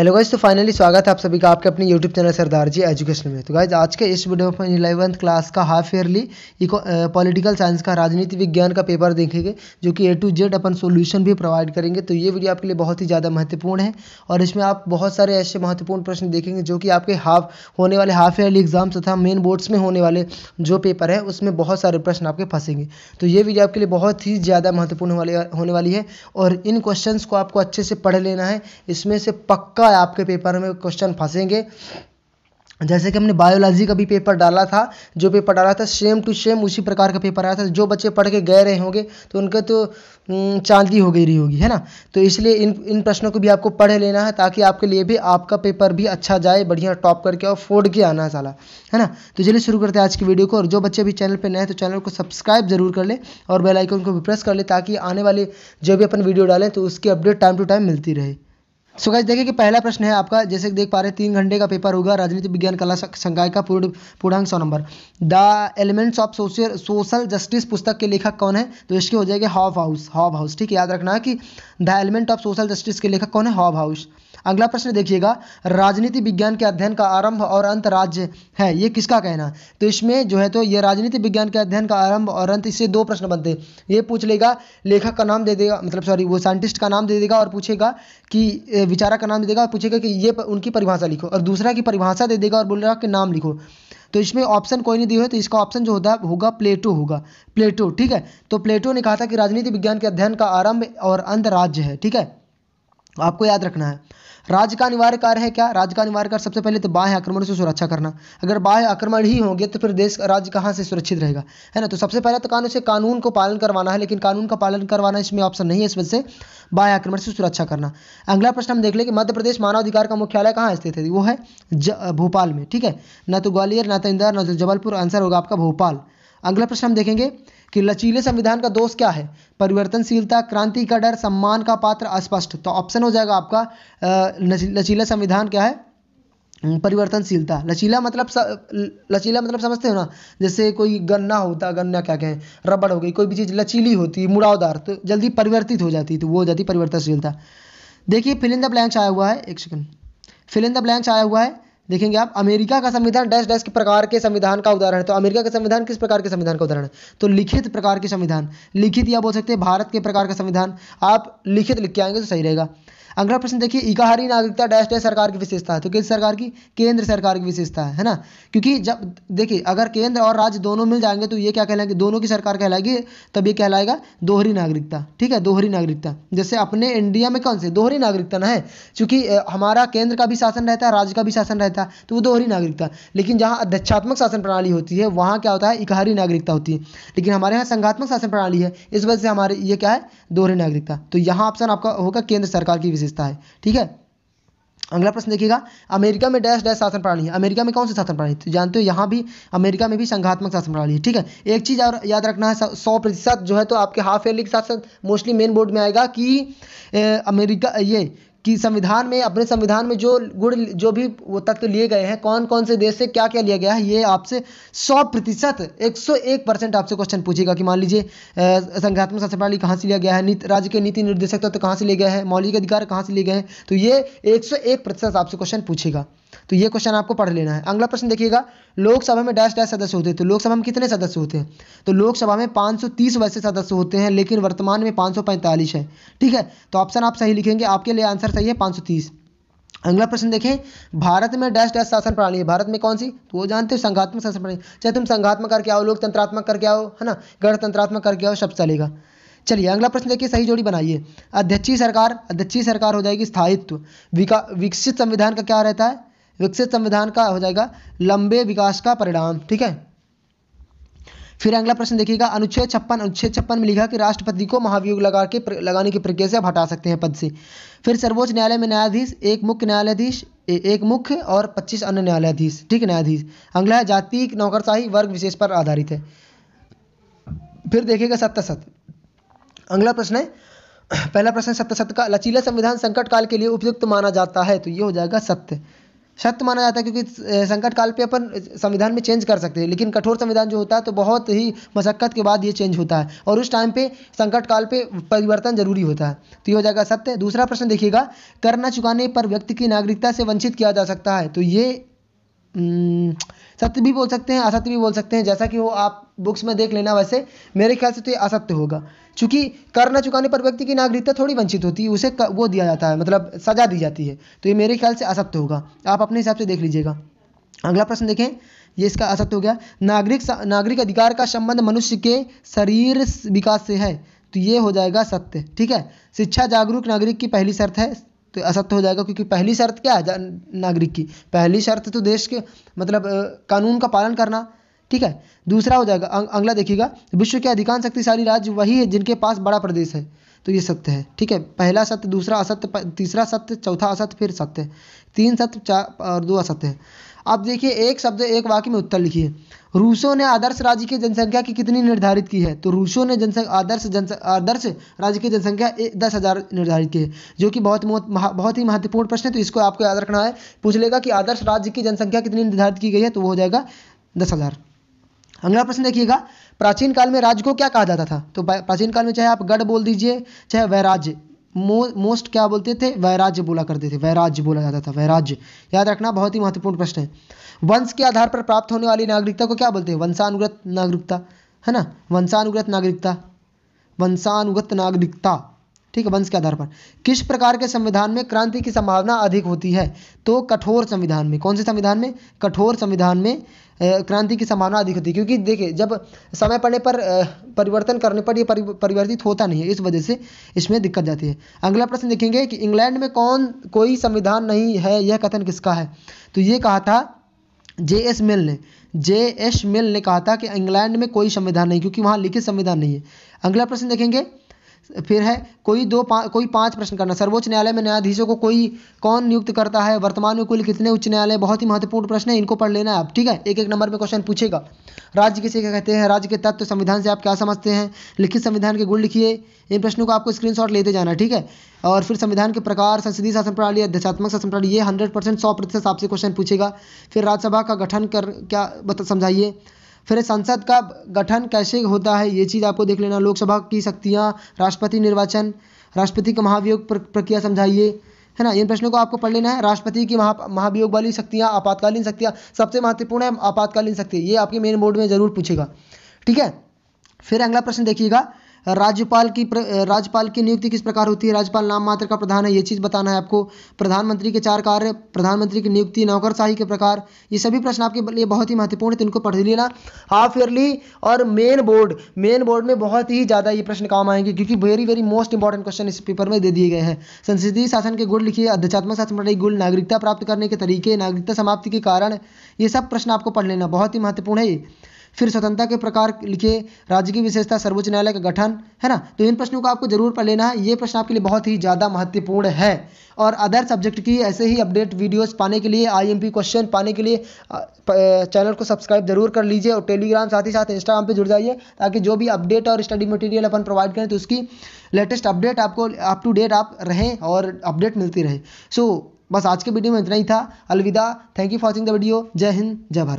hello guys तो finally स्वागत है आप सभी का आपके अपने YouTube channel Sardar ji education में तो गाइज आज के इस वीडियो में इलेवंथ क्लास का half yearly eco political science का राजनीति विज्ञान का पेपर देखेंगे जो कि ए टू जेड अपन सॉल्यूशन भी प्रोवाइड करेंगे तो ये वीडियो आपके लिए बहुत ही ज़्यादा महत्वपूर्ण है और इसमें आप बहुत सारे ऐसे महत्वपूर्ण प्रश्न देखेंगे जो कि आपके हाफ होने वाले हाफ ईयरली एग्जाम तथा मेन बोर्ड्स में होने वाले जो पेपर है उसमें बहुत सारे प्रश्न आपके फंसेंगे तो ये वीडियो आपके लिए बहुत ही ज़्यादा महत्वपूर्ण होने वाली है और इन क्वेश्चन को आपको अच्छे से पढ़ लेना है इसमें से पक्का बार आपके पेपर में क्वेश्चन फंसेंगे जैसे कि हमने बायोलॉजी का भी पेपर डाला था जो पेपर डाला था सेम टू सेम उसी प्रकार का पेपर आया था जो बच्चे पढ़ के गए रहे होंगे तो उनके तो हम्म, चांदी हो गई रही होगी है ना तो इसलिए इन इन प्रश्नों को भी आपको पढ़ लेना है ताकि आपके लिए भी आपका पेपर भी अच्छा जाए बढ़िया टॉप करके और फोड़ के आना है साला है ना तो चलिए शुरू करते हैं आज की वीडियो को और जो बच्चे भी चैनल पर नए तो चैनल को सब्सक्राइब जरूर कर ले और बेलाइकन को भी प्रेस कर ले ताकि आने वाले जो भी अपन वीडियो डालें तो उसकी अपडेट टाइम टू टाइम मिलती रहे सो गाइज देखिए कि पहला प्रश्न है आपका जैसे देख पा रहे तीन घंटे का पेपर होगा राजनीति विज्ञान कला संकाय का पूर्ण पूर्णांक सौ number the elements of social social justice पुस्तक के लेखक कौन है तो इसके हो जाएगा हॉफ हाउस हॉफ हाउस ठीक है याद रखना है कि the element of social justice के लेखक कौन है हॉफ हाउस अगला प्रश्न देखिएगा राजनीति विज्ञान के अध्ययन का आरंभ और अंत राज्य है ये किसका कहना तो इसमें जो है तो ये राजनीति विज्ञान के अध्ययन का आरंभ और अंत इससे दो प्रश्न बनते ये पूछ लेगा लेखक का नाम दे देगा मतलब सॉरी वो साइंटिस्ट का नाम दे देगा और पूछेगा कि विचारक का नाम दे देगा और पूछेगा कि ये उनकी परिभाषा लिखो और दूसरा की परिभाषा दे देगा और बोल रहा कि नाम लिखो तो इसमें ऑप्शन कोई नहीं दिया है तो इसका ऑप्शन जो होता है होगा प्लेटो होगा प्लेटो ठीक है तो प्लेटो ने कहा था कि राजनीति विज्ञान के अध्ययन का आरंभ और अंत राज्य है ठीक है आपको याद रखना है राज्य का अनिवार्य कार्य है क्या राज्य का अनिवार्य कार्य सबसे पहले तो बाह्य आक्रमण से सुरक्षा करना अगर बाह्य आक्रमण ही होंगे तो फिर देश राज्य कहाँ से सुरक्षित रहेगा है ना तो सबसे पहले तो कानून से कानून को पालन करवाना है लेकिन कानून का पालन करवाना इसमें ऑप्शन नहीं है इस वजह से बाह्य आक्रमण से सुरक्षा करना अगला प्रश्न हम देख ले कि मध्य प्रदेश मानवाधिकार का मुख्यालय कहाँ स्थित है वो है भोपाल में ठीक है ना तो ग्वालियर ना तो इंदौर ना तो जबलपुर आंसर होगा आपका भोपाल अगला प्रश्न हम देखेंगे कि लचीले संविधान का दोष क्या है परिवर्तनशीलता क्रांति का डर सम्मान का पात्र अस्पष्ट तो ऑप्शन हो जाएगा आपका लचीला संविधान क्या है परिवर्तनशीलता लचीला मतलब स, लचीला मतलब समझते हो ना जैसे कोई गन्ना होता गन्ना क्या कहें रबड़ हो गई कोई भी चीज़ लचीली होती मुड़ावदार तो जल्दी परिवर्तित हो जाती तो वो हो जाती परिवर्तनशीलता देखिए फिल इन द ब्लैंक्स आया हुआ है एक second fill in the blanks आया हुआ है देखेंगे आप अमेरिका का संविधान डैश डैश के प्रकार के संविधान का उदाहरण है तो अमेरिका का संविधान किस प्रकार के संविधान का उदाहरण है तो लिखित प्रकार के संविधान लिखित या बोल सकते हैं भारत के प्रकार का संविधान आप लिखित लिख के आएंगे तो सही रहेगा अगला प्रश्न देखिए इकाहारी नागरिकता डैश डैश सरकार की विशेषता है तो किस सरकार की केंद्र सरकार की विशेषता है है ना क्योंकि जब देखिए अगर केंद्र और राज्य दोनों मिल जाएंगे तो ये क्या कहलाएंगे दोनों की सरकार कहलाएगी तब ये कहलाएगा दोहरी नागरिकता ठीक है दोहरी नागरिकता जैसे अपने इंडिया में कौन से दोहरी नागरिकता ना है चूंकि हमारा केंद्र का भी शासन रहता है राज्य का भी शासन रहता है तो वो दोहरी नागरिकता लेकिन जहाँ अध्यक्षात्मक शासन प्रणाली होती है वहाँ क्या होता है इकाहारी नागरिकता होती है लेकिन हमारे यहाँ संघात्मक शासन प्रणाली है इस वजह से हमारे ये क्या है दोहरी नागरिकता तो यहाँ ऑप्शन आपका होगा केंद्र सरकार की विशेषता है ठीक है अगला प्रश्न देखिएगा अमेरिका में डैश डैश शासन प्रणाली है अमेरिका में कौन सी शासन प्रणाली तो जानते हो यहाँ भी अमेरिका में भी संघात्मक शासन प्रणाली है ठीक है एक चीज़ और याद रखना है सौ प्रतिशत जो है तो आपके हाफ ईयरली के साथ साथ मोस्टली मेन बोर्ड में आएगा कि ए, अमेरिका ये कि संविधान में अपने संविधान में जो गुड़ जो भी वो तत्व लिए गए हैं कौन कौन से देश से क्या क्या लिया गया है ये आपसे सौ प्रतिशत एक सौ एक परसेंट आपसे क्वेश्चन पूछेगा कि मान लीजिए संघात्मक शासन प्रणाली कहाँ से लिया गया है नीति राज्य के नीति निर्देशक तत्व तो कहाँ से लिए गए हैं मौलिक अधिकार कहाँ से लिए गए हैं तो ये एक सौ एक प्रतिशत आपसे क्वेश्चन पूछेगा तो ये क्वेश्चन आपको पढ़ लेना है अगला प्रश्न देखिएगा लोकसभा में डैश डैश सदस्य होते हैं तो लोकसभा में कितने सदस्य होते हैं तो लोकसभा में 530 वैसे सदस्य होते हैं लेकिन वर्तमान में 545 है ठीक है तो ऑप्शन आप सही लिखेंगे आपके लिए आंसर आंसर सही है पाँच अगला प्रश्न देखें भारत में डैश डैश शासन प्रणाली है भारत में कौन सी तो वो जानते हो संघात्मक शासन प्रणाली चाहे तुम संघात्मक करके आओ लोकतंत्रात्मक करके आओ है ना गणतंत्रात्मक करके आओ सब चलेगा चलिए अगला प्रश्न देखिए सही जोड़ी बनाइए अध्यक्षीय सरकार अध्यक्षीय सरकार हो जाएगी स्थायित्व विकसित संविधान का क्या रहता है विकसित संविधान का हो जाएगा लंबे विकास का परिणाम ठीक है फिर अगला प्रश्न देखिएगा अनुच्छेद छप्पन अनुच्छेद छप्पन में लिखा कि राष्ट्रपति को महाभियोग लगा के लगाने की प्रक्रिया से आप हटा सकते हैं पद से फिर सर्वोच्च न्यायालय में न्यायाधीश एक मुख्य न्यायाधीश एक मुख्य और पच्चीस अन्य न्यायाधीश ठीक है न्यायाधीश अगला है जाति नौकरशाही वर्ग विशेष पर आधारित है फिर देखिएगा सत्य अगला प्रश्न है पहला प्रश्न सत्यसत का लचीला संविधान संकट काल के लिए उपयुक्त माना जाता है तो ये हो जाएगा सत्य सत्य माना जाता है क्योंकि संकट काल पे अपन संविधान में चेंज कर सकते हैं लेकिन कठोर संविधान जो होता है तो बहुत ही मशक्क़त के बाद ये चेंज होता है और उस टाइम पे संकट काल पे परिवर्तन जरूरी होता है तो ये हो जाएगा सत्य दूसरा प्रश्न देखिएगा कर न चुकाने पर व्यक्ति की नागरिकता से वंचित किया जा सकता है तो ये हम्म, सत्य भी बोल सकते हैं असत्य भी बोल सकते हैं जैसा कि वो आप बुक्स में देख लेना वैसे मेरे ख्याल से तो ये असत्य होगा चूंकि कर न चुकाने पर व्यक्ति की नागरिकता थोड़ी वंचित होती है उसे वो दिया जाता है मतलब सजा दी जाती है तो ये मेरे ख्याल से असत्य होगा आप अपने हिसाब से देख लीजिएगा अगला प्रश्न देखें ये इसका असत्य हो गया नागरिक नागरिक अधिकार का संबंध मनुष्य के शरीर विकास से है तो ये हो जाएगा सत्य ठीक है शिक्षा जागरूक नागरिक की पहली शर्त है तो असत्य हो जाएगा क्योंकि पहली शर्त क्या है नागरिक की पहली शर्त तो देश के मतलब कानून का पालन करना ठीक है दूसरा हो जाएगा अं-, अगला देखिएगा विश्व के अधिकांश शक्तिशाली राज्य वही है जिनके पास बड़ा प्रदेश है तो ये सत्य है ठीक है पहला सत्य दूसरा असत्य तीसरा सत्य चौथा असत्य फिर सत्य तीन सत्य चार और दो असत्य है अब देखिए एक शब्द एक वाक्य में उत्तर लिखिए रूसों ने आदर्श राज्य की जनसंख्या की कितनी निर्धारित की है तो रूसों ने जनसंख्या आदर्श जनसंख्या आदर्श राज्य की जनसंख्या दस हज़ार निर्धारित की है जो कि बहुत बहुत ही महत्वपूर्ण प्रश्न है तो इसको आपको याद रखना है पूछ लेगा कि आदर्श राज्य की जनसंख्या कितनी निर्धारित की गई है तो वो हो जाएगा दस हज़ार अगला प्रश्न देखिएगा प्राचीन काल में राज्य को क्या कहा जाता था तो प्राचीन काल में चाहे आप गढ़ बोल दीजिए चाहे वैराज्य मो, मोस्ट क्या बोलते थे वैराज्य बोला करते थे वैराज्य बोला जाता था वैराज्य याद रखना बहुत ही महत्वपूर्ण प्रश्न है वंश के आधार पर प्राप्त होने वाली नागरिकता को क्या बोलते हैं वंशानुगत नागरिकता है ना वंशानुगत नागरिकता वंशानुगत नागरिकता ठीक है वंश के आधार पर किस प्रकार के संविधान में क्रांति की संभावना अधिक होती है तो कठोर संविधान में कौन से संविधान में कठोर संविधान में क्रांति की संभावना अधिक होती है क्योंकि देखिए जब समय पड़ने पर परिवर्तन करने पर यह परिवर्तित होता नहीं है इस वजह से इसमें दिक्कत जाती है अगला प्रश्न देखेंगे कि इंग्लैंड में कौन कोई संविधान नहीं है यह कथन किसका है तो ये कहा था जे एस मिल ने जे एस मिल ने कहा था कि इंग्लैंड में कोई संविधान नहीं क्योंकि वहाँ लिखित संविधान नहीं है अगला प्रश्न देखेंगे फिर है कोई दो पा, कोई पांच प्रश्न करना सर्वोच्च न्यायालय में न्यायाधीशों को कोई कौन नियुक्त करता है वर्तमान में कुल कितने उच्च न्यायालय बहुत ही महत्वपूर्ण प्रश्न है इनको पढ़ लेना है आप ठीक है एक एक नंबर में क्वेश्चन पूछेगा राज्य किसे कहते हैं राज्य के तत्व संविधान से आप क्या समझते हैं लिखित संविधान के गुण लिखिए इन प्रश्नों को आपको स्क्रीनशॉट लेते जाना ठीक है और फिर संविधान के प्रकार संसदीय शासन प्रणाली अध्यक्षात्मक शासन प्रणाली ये हंड्रेड परसेंट सौ प्रतिशत आपसे क्वेश्चन पूछेगा फिर राज्यसभा का गठन कर क्या समझाइए फिर संसद का गठन कैसे होता है ये चीज़ आपको देख लेना लोकसभा की शक्तियाँ राष्ट्रपति निर्वाचन राष्ट्रपति का महाभियोग प्रक्रिया समझाइए है ना इन प्रश्नों को आपको पढ़ लेना है राष्ट्रपति की महा महाभियोग वाली शक्तियाँ आपातकालीन शक्तियाँ सबसे महत्वपूर्ण है आपातकालीन शक्ति ये आपके मेन बोर्ड में जरूर पूछेगा ठीक है फिर अगला प्रश्न देखिएगा राज्यपाल की राज्यपाल की नियुक्ति किस प्रकार होती है राज्यपाल नाम मात्र का प्रधान है ये चीज़ बताना है आपको प्रधानमंत्री के चार कार्य प्रधानमंत्री की नियुक्ति नौकरशाही के प्रकार ये सभी प्रश्न आपके लिए बहुत ही महत्वपूर्ण है इनको पढ़ लेना हाफ ईयरली और मेन बोर्ड मेन बोर्ड में बहुत ही ज़्यादा ये प्रश्न काम आएंगे क्योंकि very very most important question इस पेपर में दे दिए गए हैं संसदीय शासन के गुण लिखिए अध्यात्म शासन पढ़ाई गुण नागरिकता प्राप्त करने के तरीके नागरिकता समाप्ति के कारण ये सब प्रश्न आपको पढ़ लेना बहुत ही महत्वपूर्ण है फिर स्वतंत्रता के प्रकार लिखे राज्य की विशेषता सर्वोच्च न्यायालय का गठन है ना तो इन प्रश्नों को आपको जरूर पढ़ लेना है ये प्रश्न आपके लिए बहुत ही ज़्यादा महत्वपूर्ण है और अदर सब्जेक्ट की ऐसे ही अपडेट वीडियोस पाने के लिए आईएमपी क्वेश्चन पाने के लिए चैनल को सब्सक्राइब जरूर कर लीजिए और टेलीग्राम साथ ही साथ इंस्टाग्राम पर जुड़ जाइए ताकि जो भी अपडेट और स्टडी मटेरियल अपन प्रोवाइड करें तो उसकी लेटेस्ट अपडेट आपको अप टू डेट आप रहें और अपडेट मिलती रहे सो बस आज के वीडियो में इतना ही था अलविदा thank you for watching the video जय हिंद जय भारत